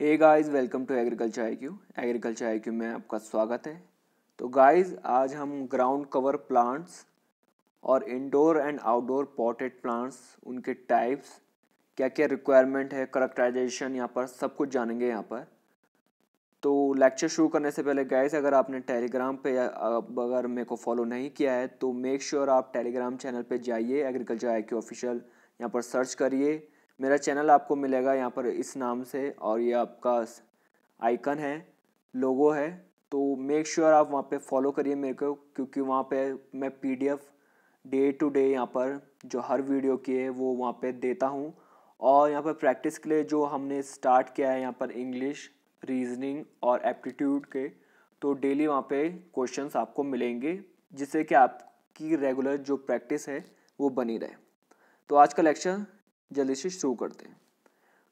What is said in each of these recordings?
Hey guys welcome to agriculture I Q agriculture I Q में आपका स्वागत है तो गाइस आज हम ग्राउंड कवर प्लांट्स और indoor and outdoor potted plants उनके टाइप्स क्या क्या रिक्वायरमेंट है करेक्टराइजेशन यहाँ पर सब कुछ जानेंगे यहाँ पर तो लेक्चर शुरू करने से पहले गाइस अगर आपने टेलीग्राम पे अगर मेरे को फॉलो नहीं किया है तो मेक श्योर sure आप टेलीग्राम चैनल पे जाइए एग्रीकल्चर आई क्यू ऑफिशियल यहाँ पर सर्च करिए मेरा चैनल आपको मिलेगा यहाँ पर इस नाम से और ये आपका आइकन है लोगो है तो मेक श्योर sure आप वहाँ पे फॉलो करिए मेरे को क्योंकि वहाँ पे मैं पीडीएफ डे टू डे यहाँ पर जो हर वीडियो की है वो वहाँ पे देता हूँ और यहाँ पर प्रैक्टिस के लिए जो हमने स्टार्ट किया है यहाँ पर इंग्लिश रीजनिंग और एप्टीट्यूड के तो डेली वहाँ पे क्वेश्चंस आपको मिलेंगे जिससे कि आपकी रेगुलर जो प्रैक्टिस है वो बनी रहे तो आज का लेक्चर जल्दी से शुरू करते हैं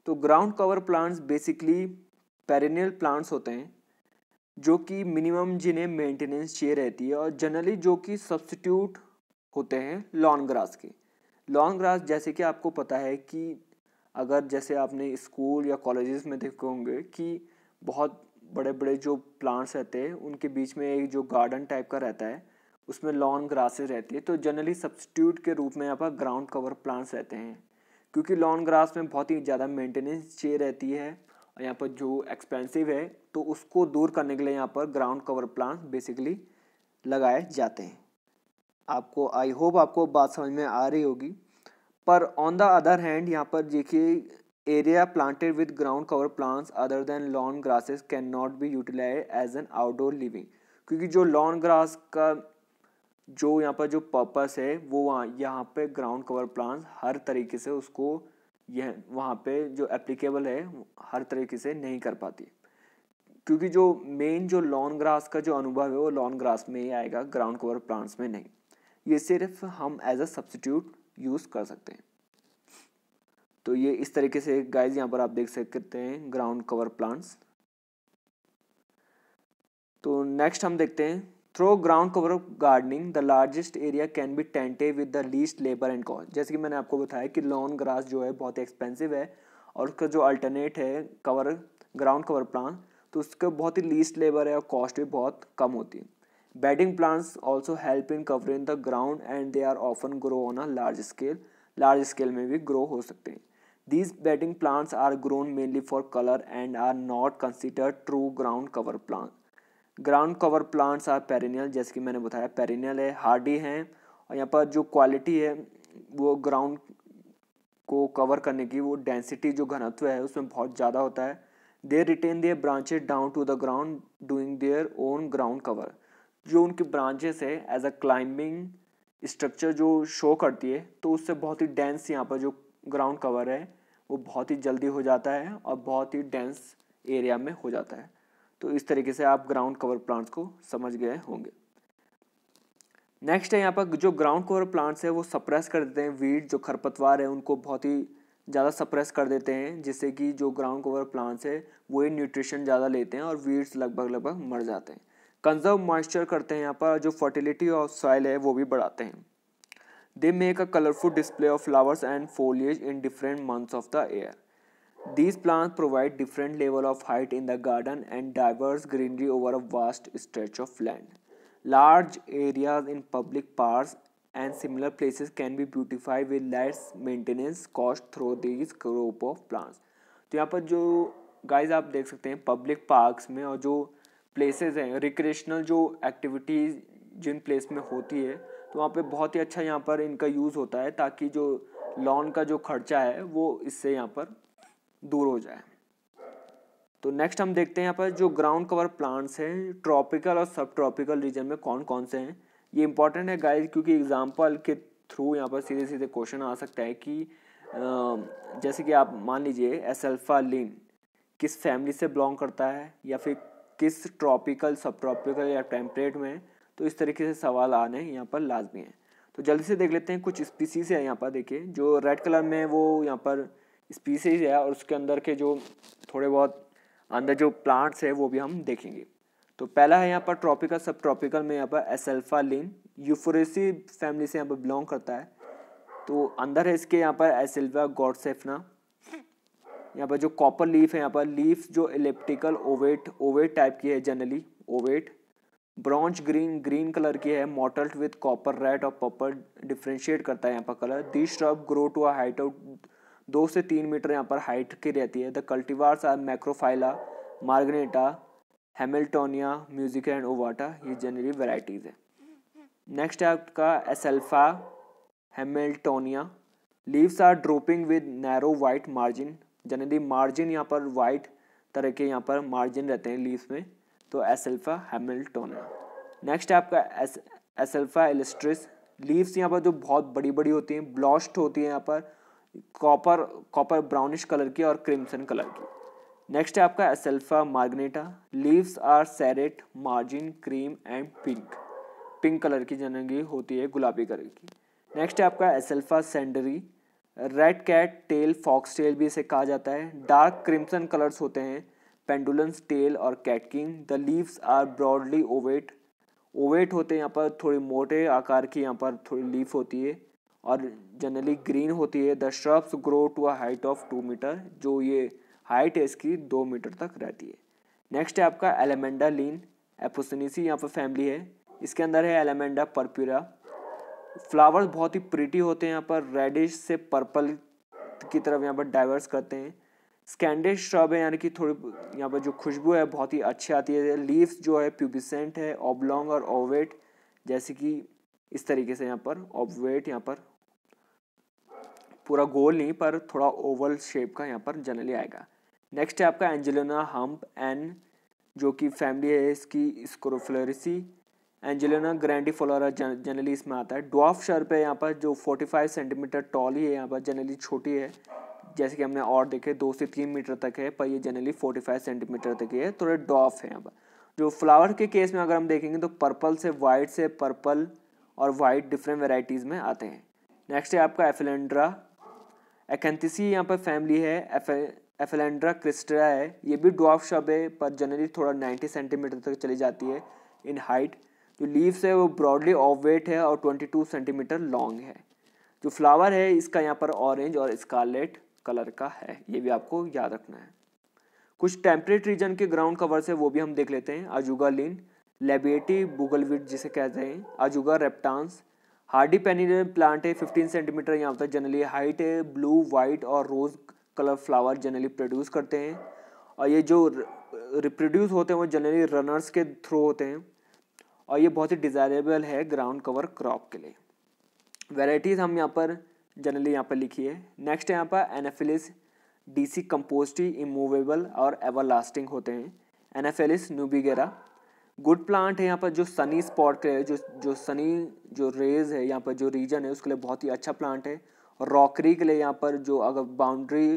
तो ground cover plants basically perennial plants होते हैं जो कि मिनिमम जिन्हें मेंटेनेंस चाहिए रहती है और जनरली जो कि सब्सटीट्यूट होते हैं लॉन्ग ग्रास के लॉन्ग ग्रास जैसे कि आपको पता है कि अगर जैसे आपने स्कूल या कॉलेजेस में देखे होंगे कि बहुत बड़े बड़े जो प्लांट्स रहते हैं उनके बीच में एक जो गार्डन टाइप का रहता है उसमें लॉन्ग ग्रासेस रहती है तो जनरली सब्सटीट्यूट के रूप में यहाँ पर ग्राउंड कवर प्लांट्स रहते हैं क्योंकि लॉन्ग ग्रास में बहुत ही ज़्यादा मेंटेनेंस चाहिए रहती है और यहाँ पर जो एक्सपेंसिव है तो उसको दूर करने के लिए यहाँ पर ग्राउंड कवर प्लांट बेसिकली लगाए जाते हैं आपको आई होप आपको बात समझ में आ रही होगी पर ऑन द अदर हैंड यहाँ पर देखिए area planted with ground cover plants other than lawn grasses can not be utilise as an outdoor living क्योंकि जो लॉन ग्रास का जो यहाँ पर जो पर्पस है वो वहाँ यहाँ पे ग्राउंड कवर प्लांट हर तरीके से उसको यह वहाँ पे जो एप्लीकेबल है हर तरीके से नहीं कर पाती क्योंकि जो मेन जो लॉन ग्रास का जो अनुभव है वो लॉन ग्रास में ही आएगा ग्राउंड कवर प्लांट्स में नहीं ये सिर्फ हम एज अ सब्सटीट्यूट यूज़ कर सकते हैं तो ये इस तरीके से गाइज यहाँ पर आप देख सकते हैं ग्राउंड कवर प्लांट्स तो नेक्स्ट हम देखते हैं through ground cover of gardening the largest area can be tended with the least labour and cost जैसे कि मैंने आपको बताया कि लॉन ग्रास जो है बहुत एक्सपेंसिव है और उसका जो अल्टरनेट है कवर ग्राउंड कवर प्लान तो उसका बहुत ही लीस्ट लेबर है और कॉस्ट भी बहुत कम होती है bedding plants also help in covering the ground and they are often grow on a large scale large scale में भी ग्रो हो सकते हैं these bedding plants are grown mainly for colour and are not consider true ground cover plant ground cover plants are perennial जैसे कि मैंने बताया perennial है हार्डी हैं और यहाँ पर जो क्वालिटी है वो ग्राउंड को कवर करने की वो डेंसिटी जो घनत्व है उसमें बहुत ज़्यादा होता है they retain their branches down to the ground doing their own ground cover जो उनकी ब्रांचेस है एज अ क्लाइंबिंग स्ट्रक्चर जो शो करती है तो उससे बहुत ही डेंस यहाँ पर जो ग्राउंड कवर है वो बहुत ही जल्दी हो जाता है और बहुत ही डेंस एरिया में हो जाता है तो इस तरीके से आप ग्राउंड कवर प्लांट्स को समझ गए होंगे नेक्स्ट है यहाँ पर जो ग्राउंड कवर प्लांट्स है वो सप्रेस कर देते हैं वीड जो खरपतवार है उनको बहुत ही ज़्यादा सप्रेस कर देते हैं जिससे कि जो ग्राउंड कवर प्लांट्स है वो ही न्यूट्रिशन ज़्यादा लेते हैं और वीड्स लगभग लगभग मर जाते हैं कंजर्व मॉइस्चर करते हैं यहाँ पर जो फर्टिलिटी ऑफ सॉइल है वो भी बढ़ाते हैं they make a colourful display of flowers and foliage in different months of the year These plants provide different level of height in the garden and diverse greenery over a vast stretch of land. Large areas in public parks and similar places can be beautified with less maintenance cost through these crop of plants. तो यहाँ पर जो guys आप देख सकते हैं public parks में और जो प्लेसेस हैं रिक्रेशनल जो एक्टिविटीज़ जिन प्लेस में होती है तो वहाँ पे बहुत ही अच्छा यहाँ पर इनका यूज़ होता है ताकि जो लॉन का जो खर्चा है वो इससे यहाँ पर दूर हो जाए तो नेक्स्ट हम देखते हैं यहाँ पर जो ग्राउंड कवर प्लांट्स हैं ट्रॉपिकल और सब ट्रॉपिकल रीजन में कौन कौन से हैं ये इंपॉर्टेंट है गाइस क्योंकि एग्जाम्पल के थ्रू यहाँ पर सीधे सीधे क्वेश्चन आ सकता है कि जैसे कि आप मान लीजिए एसल्फा लिन किस फैमिली से बिलोंग करता है या फिर किस ट्रॉपिकल सब ट्रॉपिकल या टेम्परेट में तो इस तरीके से सवाल आने यहाँ पर लाजमी हैं तो जल्दी से देख लेते हैं कुछ स्पीसीज है यहाँ पर देखिए जो रेड कलर में वो यहाँ पर स्पीसीज है और उसके अंदर के जो थोड़े बहुत अंदर जो प्लांट्स है वो भी हम देखेंगे तो पहला है यहाँ पर ट्रॉपिकल सब ट्रॉपिकल में यहाँ पर एसल्फा लिन यूफोरेसी फैमिली से यहाँ पर बिलोंग करता है तो अंदर है इसके यहाँ पर एसल्वा गॉडसेफना यहाँ पर जो कॉपर लीफ है यहाँ पर लीफ जो इलेप्टिकल ओवेट ओवेट टाइप की है generally ovate brown green green colour की है मॉटल्ड विथ कॉपर रेड और पर्पल डिफ्रेंशिएट करता है यहाँ पर colour the shrub grow to a height of दो से तीन मीटर यहाँ पर हाइट की रहती है the cultivars are macrophylla marginata hamiltoniana musaica and ovata ये जनरली वेराइटीज़ है नेक्स्ट है आपका acalypha hamiltoniana leaves are drooping with narrow white margin generally margin यहाँ पर वाइट तरह के यहाँ पर मार्जिन रहते हैं लीव्स में तो एसल्फा हेमिल्टोनिया नेक्स्ट है आपका एस एसल्फा एलिस्ट्रिस लीव्स यहाँ पर जो बहुत बड़ी बड़ी होती हैं ब्लॉस्ट होती हैं यहाँ पर कॉपर कॉपर ब्राउनिश कलर की और क्रिम्सन कलर की नेक्स्ट है आपका acalypha marginata leaves are serrate margin cream and pink pink colour की जनगी होती है गुलाबी कलर की नेक्स्ट है आपका acalypha sanderi red cat tail fox tail भी इसे कहा जाता है डार्क क्रिम्सन कलर्स होते हैं पेंडुलन्स टेल और catkin the leaves are broadly ovate ovate होते हैं यहाँ पर थोड़ी मोटे आकार की यहाँ पर थोड़ी लीफ होती है और जनरली ग्रीन होती है the shrubs grow to a height of two metre जो ये हाइट है इसकी दो मीटर तक रहती है नेक्स्ट है आपका एलेमेंडा लीन एपोसनीसी यहाँ पर फैमिली है इसके अंदर है एलेमेंडा परप्यूरा फ्लावर्स बहुत ही प्रिटी होते हैं यहाँ पर रेडिश से पर्पल की तरफ यहाँ पर डाइवर्स करते हैं स्कैंडिश श्रब है यानी कि थोड़ी यहाँ पर जो खुशबू है बहुत ही अच्छी आती है लीव्स जो है प्यूबिसेंट है ओबलोंग और ओवेट जैसे कि इस तरीके से यहाँ पर ओबेट यहाँ पर पूरा गोल नहीं पर थोड़ा ओवल शेप का यहाँ पर जनरली आएगा नेक्स्ट है आपका एंजेलोना हम्प एन जो कि फैमिली है इसकी स्क्रोफ्लोरिसी ग्रैंडी फ्लोरा जनरली इसमें आता है डॉफ शर्प है यहाँ पर जो 45 सेंटीमीटर टॉल ही है यहाँ पर जनरली छोटी है जैसे कि हमने और देखे दो से तीन मीटर तक है पर ये जनरली 45 सेंटीमीटर तक ही है थोड़े डॉफ है यहाँ पर जो फ्लावर के केस में अगर हम देखेंगे तो पर्पल से वाइट से पर्पल और वाइट डिफरेंट वेराइटीज़ में आते हैं नेक्स्ट है आपका एफिलेंड्रा एकेंथिसी यहाँ पर फैमिली है एफेलेंड्रा क्रिस्टरा है ये भी ड्वाफ शब है पर जनरली थोड़ा नाइन्टी सेंटीमीटर तक चली जाती है इन हाइट जो लीव्स है वो ब्रॉडली ऑफ वेट है और ट्वेंटी टू सेंटीमीटर लॉन्ग है जो फ्लावर है इसका यहाँ पर ऑरेंज और स्कारलेट कलर का है ये भी आपको याद रखना है कुछ टेम्परेट रीजन के ग्राउंड कवर्स है वो भी हम देख लेते हैं आजुगा लिन लेबिएटी बुगलविट जिसे कहते हैं ajuga reptans hardy penny plant है फिफ्टीन सेंटीमीटर यहाँ पर जनरली हाइट है ब्लू वाइट और rose colour flower generally produce करते हैं और ये जो रिप्रोड्यूस होते हैं वो जनरली रनर्स के थ्रू होते हैं और ये बहुत ही डिज़ायरेबल है ग्राउंड कवर क्रॉप के लिए वेराइटीज़ हम यहाँ पर जनरली यहाँ पर लिखी है नेक्स्ट यहाँ पर एनाफिलिस डीसी कंपोस्टी इमूवेबल और एवरलास्टिंग होते हैं एनाफेलिस न्यूबीगेरा गुड प्लांट है यहाँ पर जो सनी स्पॉट के जो जो सनी जो रेज है यहाँ पर जो रीजन है उसके लिए बहुत ही अच्छा प्लांट है और रॉकरी के लिए यहाँ पर जो अगर बाउंड्री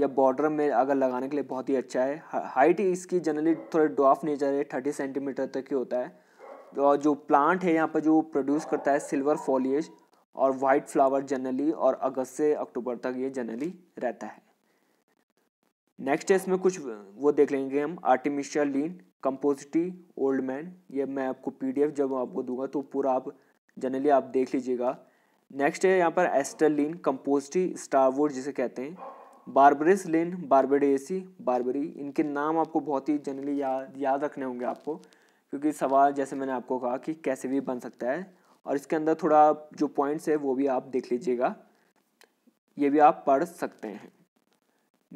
या बॉर्डर में अगर लगाने के लिए बहुत ही अच्छा है हाइट इसकी जनरली थोड़े डॉफ नेचर है थर्टी सेंटीमीटर तक ही होता है और जो प्लांट है यहाँ पर जो प्रोड्यूस करता है सिल्वर फॉलिएज और वाइट फ्लावर जनरली और अगस्त से अक्टूबर तक ये जनरली रहता है नेक्स्ट है इसमें कुछ वो देख लेंगे हम artificial lean compositae old man ये मैं आपको पीडीएफ जब आपको दूंगा तो पूरा आप जनरली आप देख लीजिएगा नेक्स्ट है यहाँ पर एस्टरलिन कंपोजिटी स्टारवुड जिसे कहते हैं बारबरिस लिन बारबेडेसी बारबरी इनके नाम आपको बहुत ही जनरली याद याद रखने होंगे आपको क्योंकि सवाल जैसे मैंने आपको कहा कि कैसे भी बन सकता है और इसके अंदर थोड़ा जो पॉइंट्स है वो भी आप देख लीजिएगा ये भी आप पढ़ सकते हैं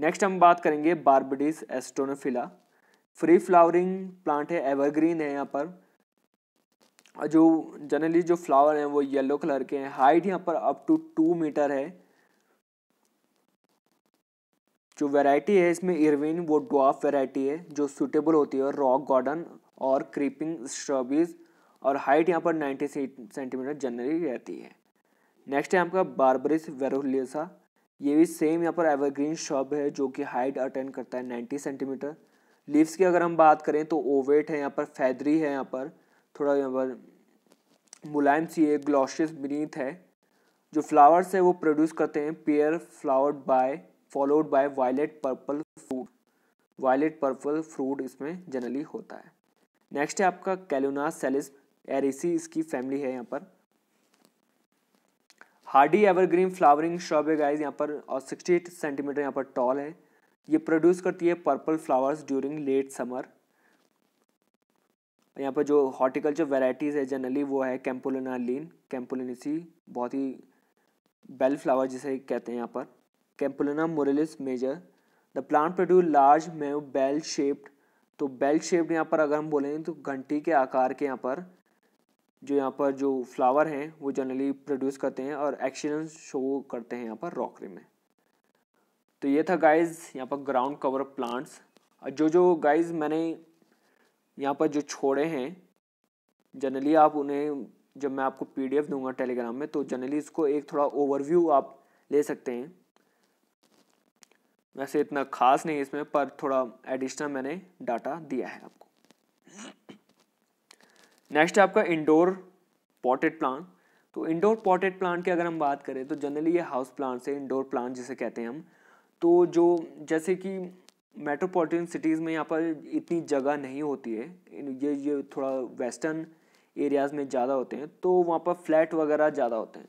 नेक्स्ट हम बात करेंगे berberis stenophylla free flowering plant है एवरग्रीन है यहाँ पर जो जनरली जो फ्लावर हैं वो येलो कलर के हैं हाइट यहाँ पर अप टू टू मीटर है जो वैरायटी है इसमें इरविन वो डॉफ वैरायटी है जो सूटेबल होती है रॉक गार्डन और क्रीपिंग स्ट्रॉबेरीज और हाइट यहाँ पर नाइन्टी सेंटीमीटर जनरली रहती है नेक्स्ट है आपका बारबरिस वेरोलियसा ये भी सेम यहाँ पर एवरग्रीन श्रब है जो कि हाइट अटेंड करता है नाइन्टी सेंटीमीटर लीव्स की अगर हम बात करें तो ओवेट है यहाँ पर फैदरी है यहाँ पर थोड़ा यहाँ पर मुलायम सी है ग्लॉशियस बीनीथ है जो फ्लावर्स है वो प्रोड्यूस करते हैं pair flowered by followed by violet purple fruit violet purple fruit इसमें जनरली होता है नेक्स्ट है आपका कैलोना सेलिस एरिसी इसकी फैमिली है यहाँ पर हार्डी एवरग्रीन फ्लावरिंग श्रब है गाइज यहाँ पर और सिक्सटी सेंटीमीटर यहाँ पर टॉल है ये प्रोड्यूस करती है purple flowers during late summer यहाँ पर जो हॉर्टिकल्चर वेराइटीज़ है जनरली वो है कैम्पोलिना लीन कैम्पोलिनसी बहुत ही बेल फ्लावर जिसे कहते हैं यहाँ पर campanula muralis major the plant produce large मे बेल शेप्ड तो बेल शेप्ड यहाँ पर अगर हम बोलें तो घंटी के आकार के यहाँ पर जो यहाँ पर जो फ्लावर हैं वो जनरली प्रोड्यूस करते हैं और एक्शन शो करते हैं यहाँ पर रॉकरी में तो ये था गाइज यहाँ पर ग्राउंड कवर ऑफ प्लांट्स जो जो गाइज मैंने यहाँ पर जो छोड़े हैं जनरली आप उन्हें जब मैं आपको पीडीएफ दूंगा टेलीग्राम में तो जनरली इसको एक थोड़ा ओवरव्यू आप ले सकते हैं वैसे इतना खास नहीं इसमें पर थोड़ा एडिशनल मैंने डाटा दिया है आपको नेक्स्ट है आपका इंडोर पॉटेड प्लांट तो इंडोर पॉटेड प्लांट की अगर हम बात करें तो जनरली ये हाउस प्लांट से इंडोर प्लांट जिसे कहते हैं हम तो जो जैसे कि मेट्रोपॉलिटन सिटीज़ में यहाँ पर इतनी जगह नहीं होती है ये ये थोड़ा वेस्टर्न एरियाज़ में ज़्यादा होते हैं तो वहाँ पर फ्लैट वगैरह ज़्यादा होते हैं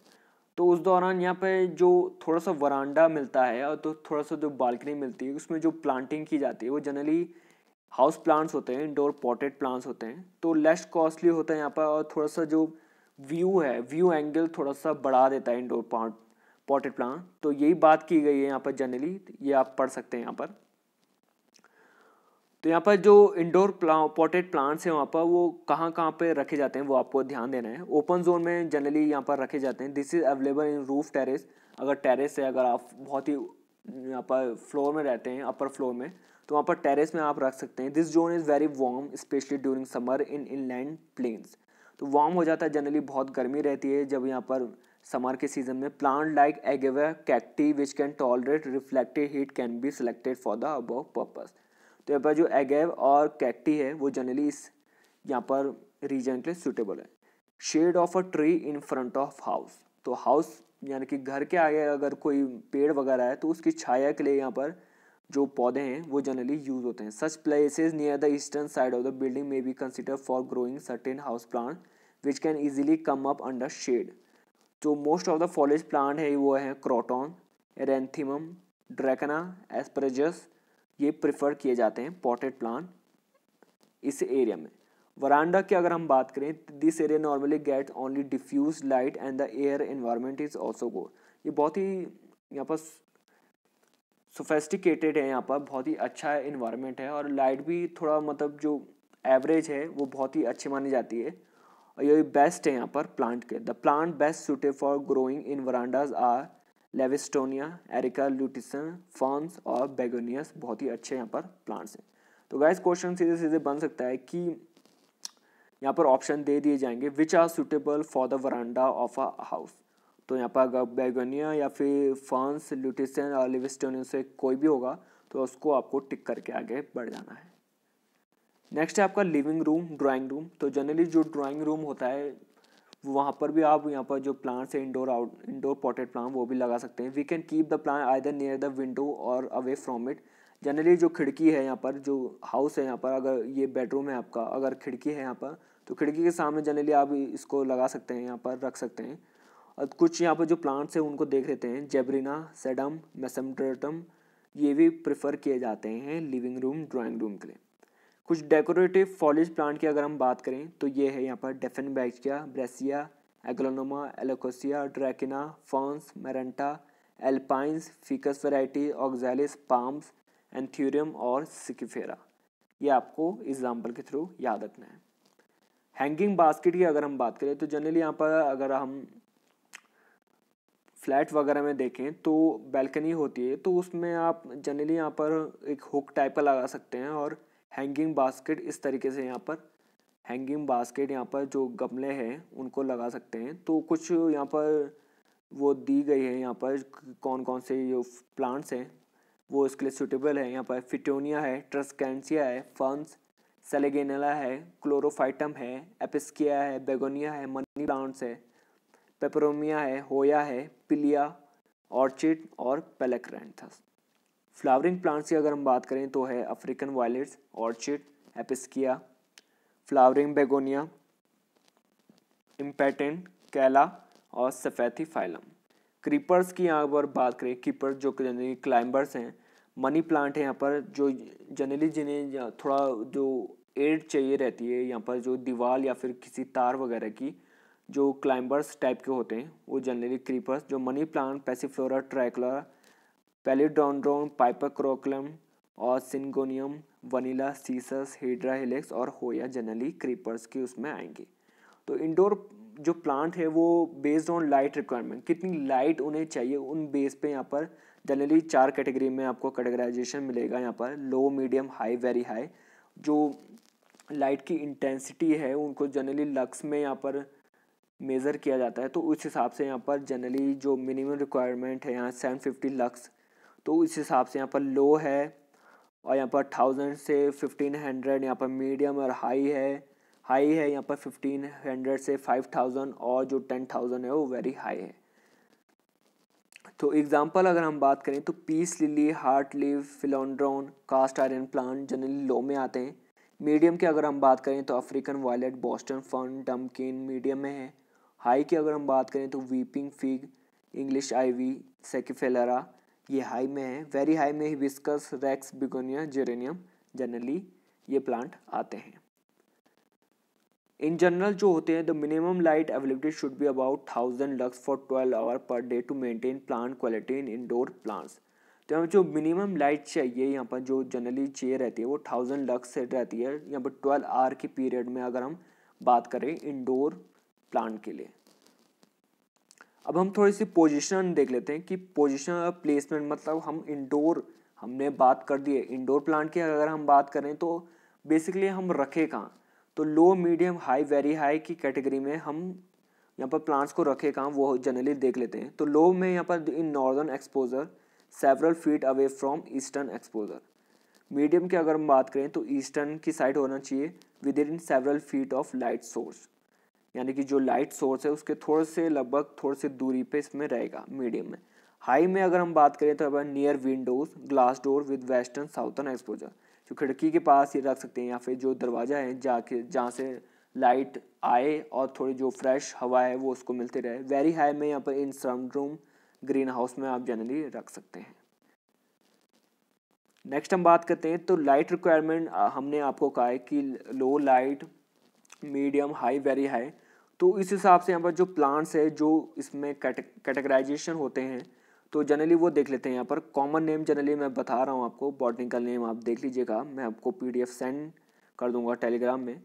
तो उस दौरान यहाँ पर जो थोड़ा सा वरांडा मिलता है और तो थोड़ा सा जो बालकनी मिलती है उसमें जो प्लांटिंग की जाती है वो जनरली हाउस प्लांट्स होते हैं इंडोर पॉटेड प्लांट्स होते हैं तो लेस कॉस्टली होता है यहाँ पर और थोड़ा सा जो व्यू है व्यू एंगल थोड़ा सा बढ़ा देता है इंडोर प्लांट पॉटेड प्लांट तो यही बात की गई है यहाँ पर जनरली ये आप पढ़ सकते हैं यहाँ पर तो यहाँ पर जो इंडोर प्ला पॉटेड प्लांट्स हैं वहाँ पर वो कहाँ कहाँ पे रखे जाते हैं वो आपको ध्यान देना है ओपन जोन में जनरली यहाँ पर रखे जाते हैं this is available in roof terrace अगर टेरेस है अगर आप बहुत ही यहाँ पर फ्लोर में रहते हैं अपर फ्लोर में तो वहाँ पर टेरेस में आप रख सकते हैं this zone is very warm specially during summer in in plains तो वार्म हो जाता है जनरली बहुत गर्मी रहती है जब यहाँ पर समर के सीजन में plant like agave cacti which can tolerate reflected heat can be selected for the above purpose तो यहाँ पर जो एगेव और कैक्टी है वो जनरली इस यहाँ पर रीजन के लिए सुटेबल है shade of a tree in front of house तो हाउस यानी कि घर के आगे अगर कोई पेड़ वगैरह है तो उसकी छाया के लिए यहाँ पर जो पौधे हैं वो जनरली यूज होते हैं such places near the eastern side of the building में be consider for growing certain house plant which can easily come up under shade जो most of the foliage plant है वो है क्रोटॉन एरेंथीम ड्रैकना एस्परेजस ये prefer किए जाते हैं पॉटेड प्लांट इस एरिया में वरांडा की अगर हम बात करें this area normally get only diffuse light and the air environment is also good ये बहुत ही यहाँ पर सोफेस्टिकेटेड है यहाँ पर बहुत ही अच्छा इन्वायरमेंट है और लाइट भी थोड़ा मतलब जो एवरेज है वो बहुत ही अच्छी मानी जाती है और ये बेस्ट है यहाँ पर प्लांट के the plant best suited for growing in verandas are livistonia areca lutescens forms और बेगोनियस बहुत ही अच्छे यहाँ पर प्लांट्स हैं तो गाइस क्वेश्चन सीधे सीधे बन सकता है कि यहाँ पर ऑप्शन दे दिए जाएंगे which are suitable for the veranda of a house तो यहाँ पर अगर बेगोनिया या फिर फॉन्स ल्यूटिसन और लेविस्टोनिया से कोई भी होगा तो उसको आपको टिक करके आगे बढ़ जाना है नेक्स्ट है आपका लिविंग रूम ड्राइंग रूम तो जनरली जो ड्राइंग रूम होता है वहाँ पर भी आप यहाँ पर जो प्लांट्स है indoor out indoor potted plant वो भी लगा सकते हैं we can keep the plant either near the window और अवे फ्रॉम इट जनरली जो खिड़की है यहाँ पर जो हाउस है यहाँ पर अगर ये बेडरूम है आपका अगर खिड़की है यहाँ पर तो खिड़की के सामने जनरली आप इसको लगा सकते हैं यहाँ पर रख सकते हैं और कुछ यहाँ पर जो प्लांट्स हैं उनको देख लेते हैं जेबरीना सेडम मैसमटम ये भी प्रेफर किए जाते हैं लिविंग रूम ड्राइंग रूम के लिए कुछ डेकोरेटिव फॉलिज प्लांट की अगर हम बात करें तो ये है यहाँ पर dieffenbachia brassaia aglaonema alocasia dracaena ferns maranta alpines ficus variety oxalis palms anthurium और सिकिफेरा ये आपको एग्जाम्पल के थ्रू याद रखना है हैंगिंग बास्केट की अगर हम बात करें तो जनरली यहाँ पर अगर हम फ्लैट वगैरह में देखें तो बैल्कनी होती है तो उसमें आप जनरली यहाँ पर एक हुक टाइप का लगा सकते हैं और हैंगिंग बास्केट इस तरीके से यहाँ पर हैंगिंग बास्केट यहाँ पर जो गमले हैं उनको लगा सकते हैं तो कुछ यहाँ पर वो दी गई है यहाँ पर कौन कौन से जो प्लांट्स हैं वो इसके लिए सूटेबल है यहाँ पर फिटोनिया है ट्रस्कैंसिया है फंस सेलेगेनेला है क्लोरोफाइटम है एपिस्किया है बेगोनिया है मनी प्लांट्स है पेपरोमिया है होया है पिलिया ऑर्चिड और पेलेक्रेंथस फ्लावरिंग प्लांट्स की अगर हम बात करें तो है African violets orchid episcia flowering begonia impatiens calla और सफ़ैथी फाइलम क्रीपर्स की यहाँ पर बात करें कीपर जो जनरली क्लाइंबर्स हैं मनी प्लांट है यहाँ पर जो जनरली जिन्हें थोड़ा जो एड चाहिए रहती है यहाँ पर जो दीवार या फिर किसी तार वगैरह की जो क्लाइंबर्स टाइप के होते हैं वो जनरली क्रीपर्स जो money plant passiflora trichlora philodendron पाइपक्रोकलम और syngonium vanilla cissus hedera helix और होया जनरली क्रीपर्स की उसमें आएंगे तो इंडोर जो प्लांट है वो बेस्ड ऑन लाइट रिक्वायरमेंट कितनी लाइट उन्हें चाहिए उन बेस पे यहाँ पर जनरली चार कैटेगरी में आपको कैटेगराइजेशन मिलेगा यहाँ पर low medium high very high जो लाइट की इंटेंसिटी है उनको जनरली लक्स में यहाँ पर मेज़र किया जाता है तो उस हिसाब से यहाँ पर जनरली जो मिनिमम रिक्वायरमेंट है यहाँ सेवन फिफ्टी लक्स तो इस हिसाब से यहाँ पर लो है और यहाँ पर थाउजेंड से फिफ्टीन हंड्रेड यहाँ पर मीडियम और हाई है हाई है यहाँ पर फिफ्टीन हंड्रेड से फाइव थाउजेंड और जो टेन थाउजेंड है वो वेरी हाई है तो एग्जांपल अगर हम बात करें तो peace lily heart leaf philodendron cast iron plant generally low में आते हैं मीडियम की अगर हम बात करें तो African violet Boston fern dumbcane medium में है हाई की अगर हम बात करें तो weeping fig English ivy schefflera ये हाई में है वेरी हाई में ही hibiscus rex begonia geranium generally ये प्लांट आते हैं इन जनरल जो होते हैं the minimum light availability should be about thousand lux for twelve hour per day to maintain plant quality in indoor plants तो यहाँ जो मिनिमम लाइट चाहिए यहाँ पर जो जनरली चाहिए रहती है वो थाउजेंड लक्स से रहती है यहाँ पर ट्वेल्व आवर के पीरियड में अगर हम बात करें इंडोर प्लांट के लिए अब हम थोड़ी सी पोजीशन देख लेते हैं कि पोजीशन प्लेसमेंट मतलब हम इंडोर हमने बात कर दी है इंडोर प्लांट की अगर हम बात करें तो बेसिकली हम रखें कहाँ तो low medium high very high की कैटेगरी में हम यहाँ पर प्लांट्स को रखें कहाँ वो जनरली देख लेते हैं तो लो में यहाँ पर in northern exposure several feet away from eastern exposure medium की अगर हम बात करें तो ईस्टर्न की साइड होना चाहिए within several feet of light source यानी कि जो लाइट सोर्स है उसके थोड़े से लगभग थोड़े से दूरी पे इसमें रहेगा मीडियम में हाई में अगर हम बात करें तो अब near windows glass door with western southern exposure जो खिड़की के पास ये रख सकते हैं या फिर जो दरवाज़ा है जाके जहाँ से लाइट आए और थोड़ी जो फ्रेश हवा है वो उसको मिलते रहे वेरी हाई में यहाँ पर in sun room greenhouse में आप जनरली रख सकते हैं नेक्स्ट हम बात करते हैं तो लाइट रिक्वायरमेंट हमने आपको कहा है कि low light medium high very high तो इस हिसाब से यहाँ पर जो प्लांट्स है जो इसमें कैटेगराइजेशन होते हैं तो जनरली वो देख लेते हैं यहाँ पर कॉमन नेम जनरली मैं बता रहा हूँ आपको बॉटनिकल नेम आप देख लीजिएगा मैं आपको पीडीएफ सेंड कर दूंगा टेलीग्राम में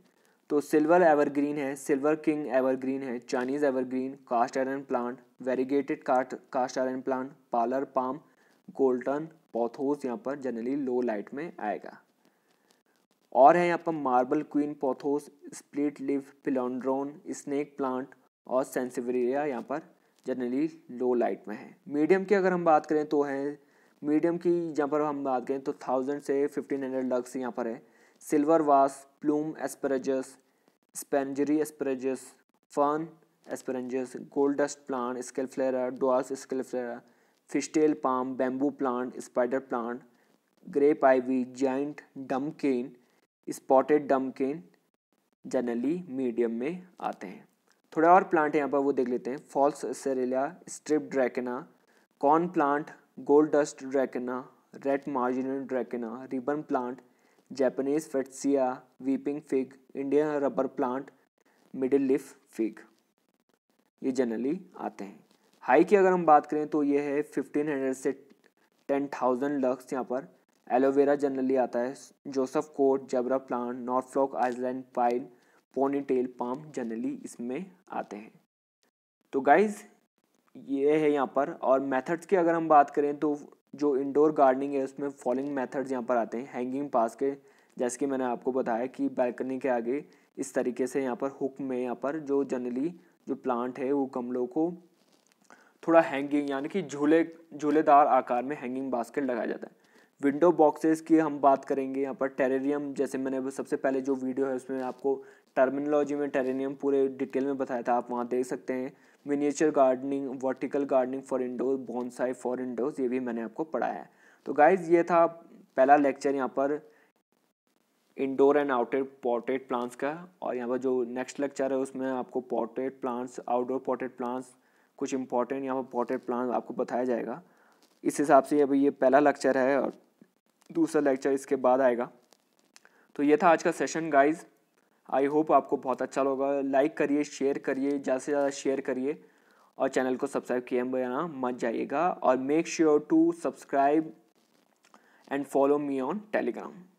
तो सिल्वर एवरग्रीन है सिल्वर किंग एवरग्रीन है Chinese evergreen cast iron plant variegated cast cast iron plant parlour palm golden pothos यहाँ पर जनरली लो लाइट में आएगा और है यहाँ पर marble queen pothos split leaf philodendron snake plant और सेंसिवेरिया यहाँ पर जनरली लो लाइट में है मीडियम की अगर हम बात करें तो है मीडियम की यहाँ पर हम बात करें तो थाउजेंड से फिफ्टीन हंड्रेड लक्स यहाँ पर है silver vase plume asparagus sprengeri asparagus fern asparagus gold dust plant schefflera dolls schefflera fishtail palm bamboo plant spider plant grape ivy giant cane spotted dumbcane generally medium में आते हैं थोड़े और plant यहाँ पर वो देख लेते हैं false aralia striped dracaena corn plant gold dust dracaena red marginal dracaena ribbon plant Japanese fatsia weeping fig Indian rubber plant fiddle leaf fig ये जनरली आते हैं हाई की अगर हम बात करें तो ये है फिफ्टीन हंड्रेड से टेन थाउजेंड लक्स यहाँ पर एलोवेरा जनरली आता है Joseph coat zebra plant Norfolk island pine ponytail palm generally इसमें आते हैं तो गाइज ये है यहाँ पर और मेथड्स की अगर हम बात करें तो जो इंडोर गार्डनिंग है उसमें फॉलोइंग मेथड्स यहाँ पर आते हैं हैंगिंग पास के जैसे कि मैंने आपको बताया कि बैल्कनी के आगे इस तरीके से यहाँ पर हुक में यहाँ पर जो जनरली जो प्लांट है वो गमलों को थोड़ा हैंगिंग यानी कि झूले झूलेदार आकार में हैंगिंग बास्केट लगाया जाता है विंडो बॉक्सेस की हम बात करेंगे यहाँ पर टेरेरियम जैसे मैंने सबसे पहले जो वीडियो है उसमें आपको टर्मिनोलॉजी में टेरेनियम पूरे डिटेल में बताया था आप वहाँ देख सकते हैं miniature gardening vertical gardening for indoor bonsai for indoors ये भी मैंने आपको पढ़ाया है तो गाइज ये था पहला लेक्चर यहाँ पर indoor and outdoor portrait plants का और यहाँ पर जो नेक्स्ट लेक्चर है उसमें आपको portrait plants outdoor portrait plants कुछ इंपॉर्टेंट यहाँ पर पोर्ट्रेट प्लांट आपको बताया जाएगा इस हिसाब से अभी ये पहला लेक्चर है और दूसरा लेक्चर इसके बाद आएगा तो ये था आज का सेशन गाइज आई होप आपको बहुत अच्छा लगा लाइक करिए शेयर करिए ज़्यादा से ज़्यादा शेयर करिए और चैनल को सब्सक्राइब किए बना मत जाइएगा और make sure to subscribe and follow me on Telegram